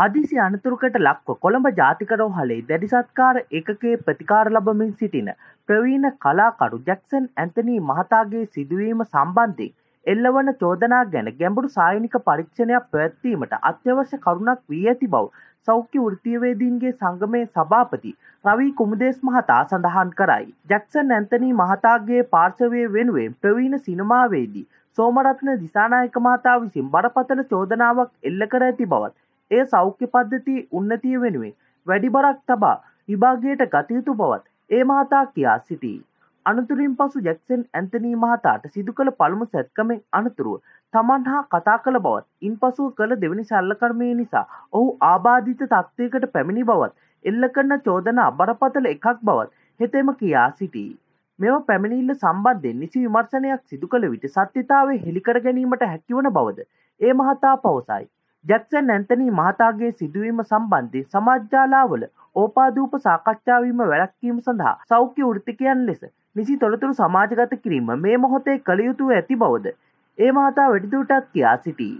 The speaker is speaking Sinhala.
හදිසි අනතුරකට ලක්ව කොළඹ ජාතිකරෝහලේ දැඩිසත්කාර එකකේ ප්‍රතිකාර ලබමින් සිටින ප්‍රවීණ කලාකරු ජැක්සන් ඇන්තනී මහතාගේ සිදුවීම සම්බන්ධයෙන් එල්ලවන චෝදනා ගැන ගැඹුරු සායනික පරීක්ෂණයක් පැවැත්වීමට අත්‍යවශ්‍ය කරුණක් වී ඇති බව සෞඛ්‍ය වෘතියවේදීන්ගේ සංගමය සභාපති රවී කුමුදේශ මහතා සඳහන් කරයි. ජැක්සන් ඇන්තනී මහතාගේ පාර්ශවය වෙනුවෙන් ප්‍රවීණ සිනමාවේදී සෝමරත්න දිසානායක මහතා විසින් බරපතල චෝදනාවක් එල්ල කර ඇති බවත් ඒ සෞඛ්‍ය පද්ධති උන්නතිය වෙනුවෙන් වැඩි බරක් තබා විභාගයට ගතයුතු බවත් ඒ මහතා කියා සිටී. අනතුරින් පසු ජැක්සන් ඇන්තනී මහතාට සිදු කළ පළමු සැත්කමෙන් අනතුරුව තමන් හා කතා කළ බවත් ඉන් පසුව කළ දෙවැනි ශල්ලකර්මය නිසා ඔහු ආබාධිත තත්ත්වයකට පැමිණි බවත් එල්ල කරන චෝදනා බරපතල එකක් බවත් හෙතෙම කියා සිටී. මෙම පැමිණිල්ල සම්බන්ධයෙන් නිසි විමර්ශනයක් සිදු කළ විට සත්‍යතාවේ හෙළිකර ගැනීමට හැකිවන බවද ඒ මහතා පවසයි. ජැක්සන් ඇන්තනී මහතාගේ සිදුවීම සම්බන්ධය සමාජ්ජාලාවල ඕපාදූප සාකච්ඡාවීම වැළැක්වීම සඳහා සෞඛ්‍ය ෘතිකයන් ලෙස නිසි තොරතුරු සමාජගත කිරීම මේ මොහොතේ කළ යුතුව ඇති බවද ඒ මහතා වැඩිදුරටත් කියා සිටී.